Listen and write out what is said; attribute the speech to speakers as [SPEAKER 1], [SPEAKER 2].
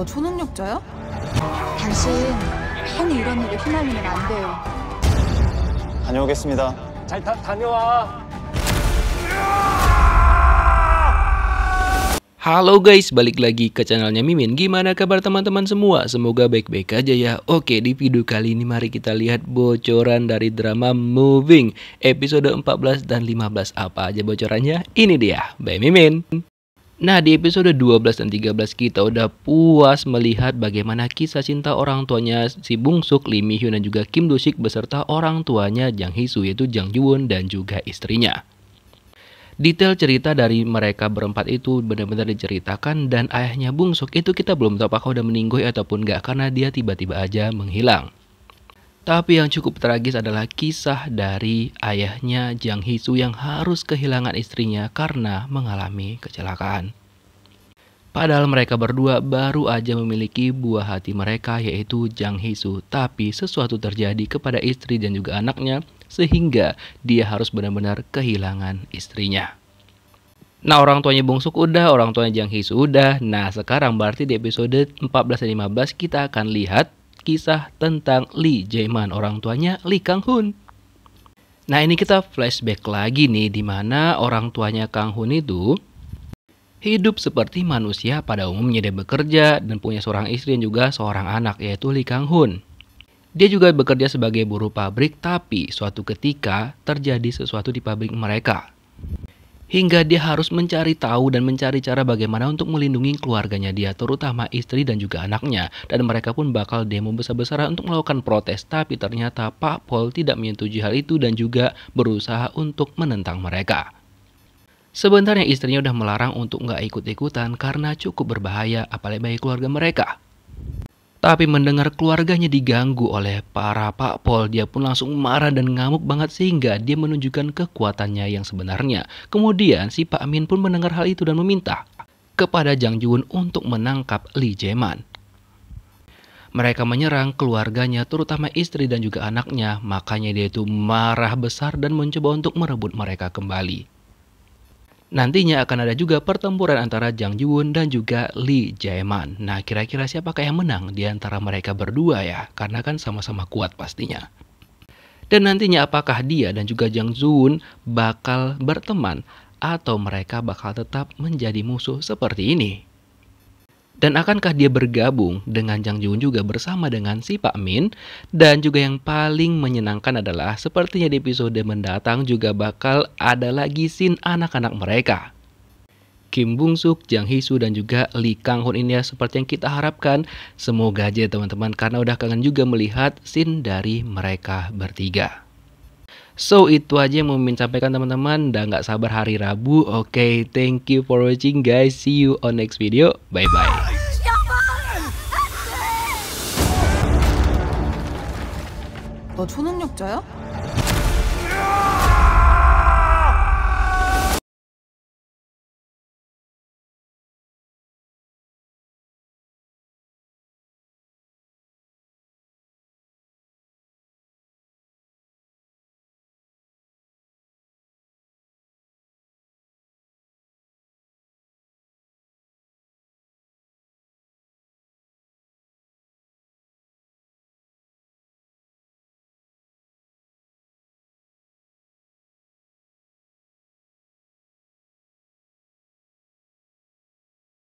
[SPEAKER 1] 너 초능력자야? 당신 괜히 이런 일에 휘말리면 안 돼요. 다녀오겠습니다. 잘 다, 다녀와. Halo guys, balik lagi ke channelnya Mimin Gimana kabar teman-teman semua? Semoga baik-baik aja ya Oke, di video kali ini mari kita lihat bocoran dari drama Moving Episode 14 dan 15 Apa aja bocorannya? Ini dia, by Mimin Nah, di episode 12 dan 13 kita udah puas melihat bagaimana kisah cinta orang tuanya si Bung Suk, Lee Mi Hyun dan juga Kim Do Sik beserta orang tuanya Jang Hee Soo yaitu Jang Won dan juga istrinya. Detail cerita dari mereka berempat itu benar-benar diceritakan dan ayahnya Bung Suk itu kita belum tahu apakah udah meninggoy ataupun enggak karena dia tiba-tiba aja menghilang. Tapi yang cukup tragis adalah kisah dari ayahnya Jang Hisu yang harus kehilangan istrinya karena mengalami kecelakaan. Padahal mereka berdua baru aja memiliki buah hati mereka yaitu Jang Hisu, tapi sesuatu terjadi kepada istri dan juga anaknya sehingga dia harus benar-benar kehilangan istrinya. Nah orang tuanya Bongsuk udah, orang tuanya Jang Hisu udah. Nah sekarang berarti di episode 14 dan 15 kita akan lihat kisah tentang Lee jae orang tuanya Lee kang Hoon. Nah ini kita flashback lagi nih di mana orang tuanya Kang Hoon itu hidup seperti manusia pada umumnya dia bekerja dan punya seorang istri dan juga seorang anak yaitu Lee Kang Hoon. Dia juga bekerja sebagai buruh pabrik tapi suatu ketika terjadi sesuatu di pabrik mereka hingga dia harus mencari tahu dan mencari cara bagaimana untuk melindungi keluarganya dia, terutama istri dan juga anaknya. Dan mereka pun bakal demo besar-besaran untuk melakukan protes, tapi ternyata Pak Paul tidak menyetujui hal itu dan juga berusaha untuk menentang mereka. sebentar yang istrinya udah melarang untuk nggak ikut-ikutan karena cukup berbahaya apalagi bagi keluarga mereka. Tapi mendengar keluarganya diganggu oleh para Pak Pol, dia pun langsung marah dan ngamuk banget sehingga dia menunjukkan kekuatannya yang sebenarnya. Kemudian si Pak Min pun mendengar hal itu dan meminta kepada Jang Jiwon untuk menangkap Lee Jeman. Mereka menyerang keluarganya terutama istri dan juga anaknya, makanya dia itu marah besar dan mencoba untuk merebut mereka kembali. Nantinya akan ada juga pertempuran antara Jang Jun dan juga Lee Jaeman. Nah, kira-kira siapakah yang menang di antara mereka berdua ya? Karena kan sama-sama kuat pastinya. Dan nantinya apakah dia dan juga Jang Jun bakal berteman atau mereka bakal tetap menjadi musuh seperti ini? Dan akankah dia bergabung dengan Jang Jun juga bersama dengan si Pak Min? Dan juga yang paling menyenangkan adalah sepertinya di episode mendatang juga bakal ada lagi scene anak-anak mereka. Kim Bung Suk, Jang Hee dan juga Lee Kang Hoon ini ya seperti yang kita harapkan. Semoga aja ya, teman-teman karena udah kangen juga melihat scene dari mereka bertiga. So itu aja yang mau Mimin sampaikan teman-teman Dan nggak sabar hari Rabu Oke okay, thank you for watching guys See you on next video Bye bye 초능력자야?